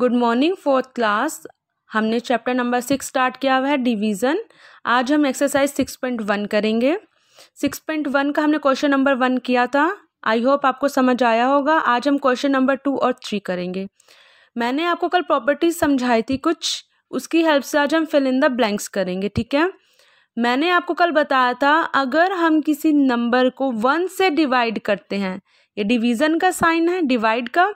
good morning fourth class हमने chapter number six start किया हुआ है डिवीज़न आज हम एक्सरसाइज सिक्स पॉइंट वन करेंगे सिक्स पॉइंट वन का हमने क्वेश्चन नंबर वन किया था आई होप आपको समझ आया होगा आज हम क्वेश्चन नंबर टू और थ्री करेंगे मैंने आपको कल प्रॉपर्टीज समझाई थी कुछ उसकी हेल्प से आज हम फिल इन द ब्लैंक्स करेंगे ठीक है मैंने आपको कल बताया था अगर हम किसी नंबर को वन से डिवाइड करते हैं ये डिवीज़न का साइन है डिवाइड का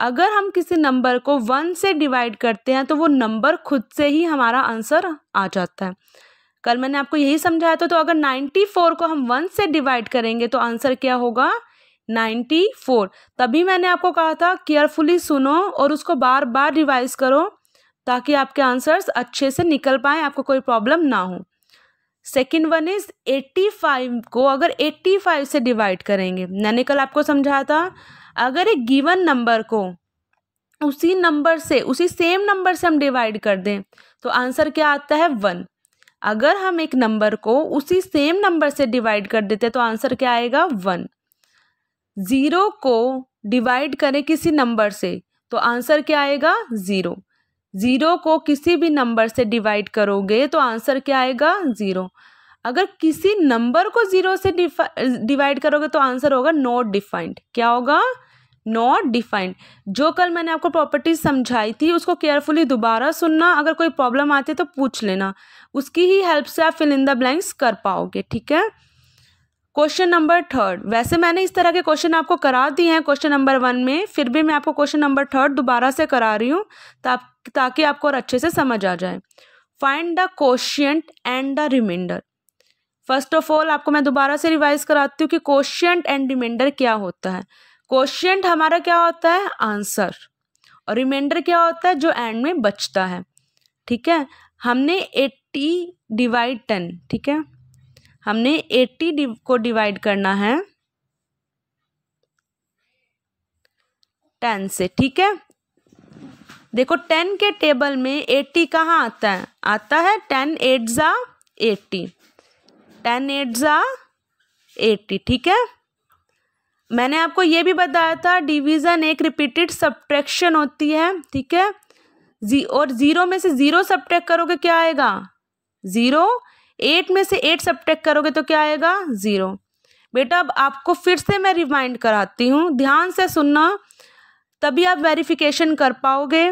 अगर हम किसी नंबर को वन से डिवाइड करते हैं तो वो नंबर खुद से ही हमारा आंसर आ जाता है कल मैंने आपको यही समझाया था तो अगर नाइन्टी फोर को हम वन से डिवाइड करेंगे तो आंसर क्या होगा नाइन्टी फोर तभी मैंने आपको कहा था केयरफुली सुनो और उसको बार बार रिवाइज करो ताकि आपके आंसर्स अच्छे से निकल पाएँ आपको कोई प्रॉब्लम ना हो second one is eighty five को अगर एट्टी फाइव से डिवाइड करेंगे मैंने कल आपको समझाया था अगर एक गिवन नंबर को उसी नंबर से उसी सेम नंबर से हम डिवाइड कर दें तो आंसर क्या आता है वन अगर हम एक नंबर को उसी सेम नंबर से डिवाइड कर देते हैं तो आंसर क्या आएगा वन ज़ीरो को डिवाइड करें किसी नंबर से तो आंसर क्या आएगा ज़ीरो ज़ीरो को किसी भी नंबर से डिवाइड करोगे तो आंसर क्या आएगा ज़ीरो अगर किसी नंबर को ज़ीरो से डिवाइड करोगे तो आंसर होगा नॉट डिफाइंड क्या होगा नॉट डिफाइंड जो कल मैंने आपको प्रॉपर्टी समझाई थी उसको केयरफुली दोबारा सुनना अगर कोई प्रॉब्लम आती है तो पूछ लेना उसकी ही हेल्प से आप फिल इन द ब्लैंक्स कर पाओगे ठीक है क्वेश्चन नंबर थर्ड वैसे मैंने इस तरह के क्वेश्चन आपको करा दिए हैं क्वेश्चन नंबर वन में फिर भी मैं आपको क्वेश्चन नंबर थर्ड दोबारा से करा रही हूँ ता, ताकि आपको और अच्छे से समझ आ जाए find the quotient and the remainder first of all आपको मैं दोबारा से रिवाइज कराती हूँ कि क्वेश्चन एंड रिमाइंडर क्या होता है क्वेश्चन हमारा क्या होता है आंसर और रिमाइंडर क्या होता है जो एंड में बचता है ठीक है हमने एट्टी डिवाइड टेन ठीक है हमने एट्टी को डिवाइड करना है टेन से ठीक है देखो टेन के टेबल में एट्टी कहाँ आता है आता है टेन एट ज़ा एट्टी टेन एट ज़ा एट्टी ठीक है मैंने आपको ये भी बताया था डिवीज़न एक रिपीटेड सब्ट्रैक्शन होती है ठीक है जी और ज़ीरो में से ज़ीरो सब्ट्रैक करोगे क्या आएगा ज़ीरो एट में से एट सब्ट्रैक करोगे तो क्या आएगा ज़ीरो बेटा अब आपको फिर से मैं रिमाइंड कराती हूँ ध्यान से सुनना तभी आप वेरिफिकेशन कर पाओगे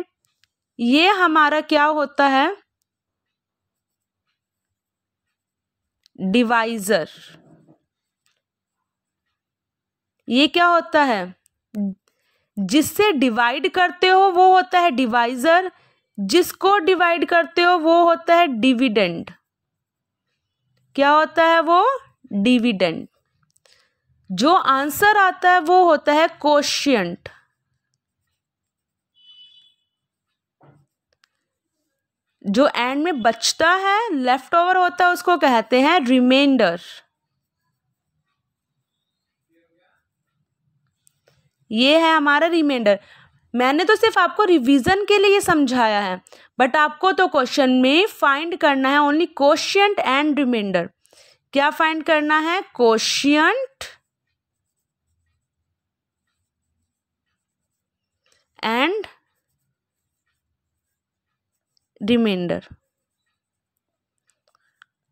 ये हमारा क्या होता है डिवाइज़र ये क्या होता है जिससे डिवाइड करते हो वो होता है डिवाइजर जिसको डिवाइड करते हो वो होता है डिविडेंड क्या होता है वो डिविडेंड जो आंसर आता है वो होता है कोशियंट जो एंड में बचता है लेफ्ट ओवर होता है उसको कहते हैं रिमाइंडर ये है हमारा रिमाइंडर मैंने तो सिर्फ आपको रिवीजन के लिए समझाया है बट आपको तो क्वेश्चन में फाइंड करना है ओनली क्वेश्चन एंड रिमाइंडर क्या फाइंड करना है question and remainder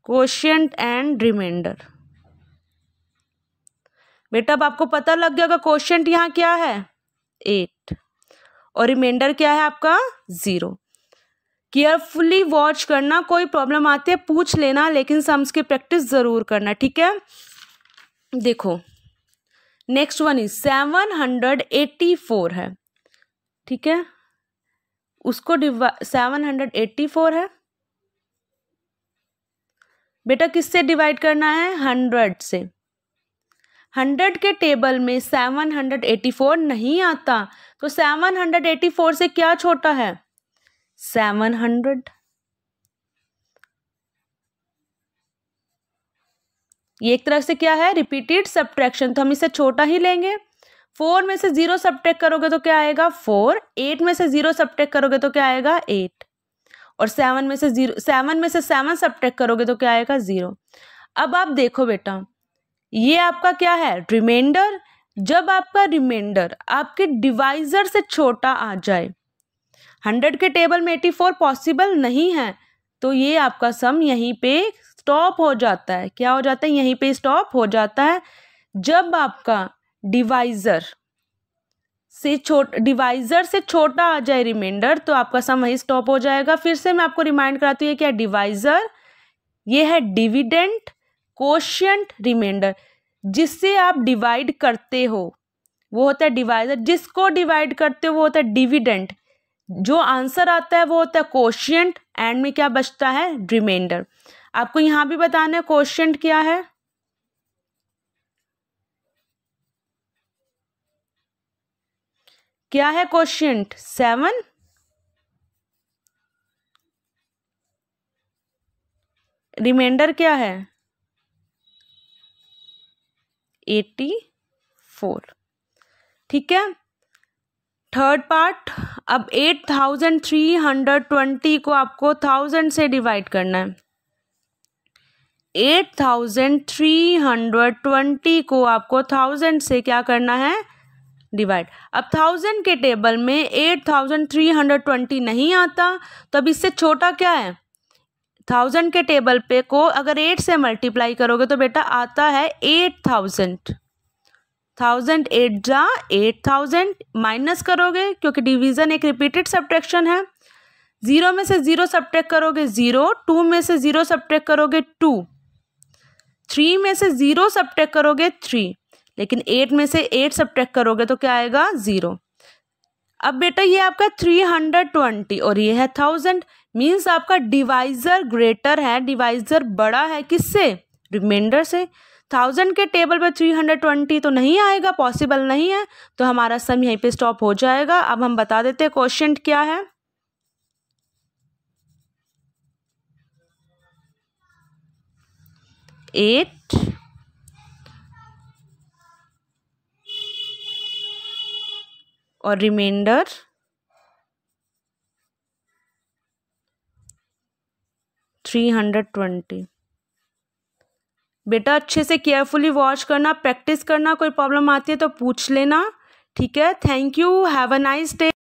question and remainder बेटा अब आपको पता लग गया होगा क्वेश्चन यहाँ क्या है एट और रिमाइंडर क्या है आपका ज़ीरो केयरफुली वॉच करना कोई प्रॉब्लम आती है पूछ लेना लेकिन सम्स की प्रैक्टिस ज़रूर करना ठीक है देखो next one is seven hundred eighty four है ठीक है उसको divide seven hundred eighty four है बेटा किससे डिवाइड करना है हंड्रेड से हंड्रेड के टेबल में सेवन हंड्रेड एटी फोर नहीं आता तो सेवन हंड्रेड एटी फोर से क्या छोटा है सेवन हंड्रेड ये एक तरह से क्या है रिपीटेड सब्ट्रैक्शन तो हम इसे छोटा ही लेंगे फोर में से जीरो सब्ट्रैक्ट करोगे तो क्या आएगा फोर एट में से जीरो सब्ट्रैक्ट करोगे तो क्या आएगा एट और सेवन में से जीरो सेवन में से सेवन सब्ट्रैक्ट करोगे तो क्या आएगा जीरो अब आप देखो बेटा ये आपका क्या है रिमाइंडर जब आपका रिमाइंडर आपके डिवाइजर से छोटा आ जाए हंड्रेड के टेबल में एटी फोर पॉसिबल नहीं है तो ये आपका सम यहीं पे स्टॉप हो जाता है क्या हो जाता है यहीं पे स्टॉप हो जाता है जब आपका डिवाइज़र से छोट डिवाइज़र से छोटा आ जाए रिमाइंडर तो आपका सम वहीं स्टॉप हो जाएगा फिर से मैं आपको रिमाइंड कराती हूँ ये क्या डिवाइज़र ये है डिविडेंट कोशियंट रिमाइंडर जिससे आप डिवाइड करते हो वो होता है डिवाइडर जिसको डिवाइड करते हो वो होता है डिविडेंट जो आंसर आता है वो होता है कोशियंट एंड में क्या बचता है रिमाइंडर आपको यहां भी बताना है कोशियंट क्या है क्या है कोशियंट सेवन रिमाइंडर क्या है एटी फोर ठीक है थर्ड पार्ट अब eight thousand three hundred twenty को आपको थाउजेंड से डिवाइड करना है eight thousand three hundred twenty को आपको थाउजेंड से क्या करना है डिवाइड अब थाउजेंड के टेबल में eight thousand three hundred twenty नहीं आता तो अब इससे छोटा क्या है थाउजेंड के टेबल पे को अगर एट से मल्टीप्लाई करोगे तो बेटा आता है एट थाउजेंड थाउजेंड एट जा एट थाउजेंड माइनस करोगे क्योंकि डिवीज़न एक रिपीटेड सब्ट्रैक्शन है ज़ीरो में से ज़ीरो सब्ट्रैक्ट करोगे ज़ीरो टू में से ज़ीरो सब्ट्रैक्ट करोगे टू थ्री में से ज़ीरो सब्ट्रैक्ट करोगे थ्री लेकिन एट में से एट सब्ट्रैक्ट करोगे तो क्या आएगा ज़ीरो अब बेटा ये आपका थ्री हंड्रेड ट्वेंटी और ये है थाउजेंड मीन्स आपका डिवाइज़र ग्रेटर है डिवाइज़र बड़ा है किससे रिमाइंडर से थाउजेंड के टेबल पर थ्री हंड्रेड ट्वेंटी तो नहीं आएगा पॉसिबल नहीं है तो हमारा सम यहीं पे स्टॉप हो जाएगा अब हम बता देते हैं क्वेश्चन क्या है एट और रिमाइंडर थ्री हंड्रेड ट्वेंटी बेटा अच्छे से केयरफुली वॉच करना प्रैक्टिस करना कोई प्रॉब्लम आती है तो पूछ लेना ठीक है thank you have a nice day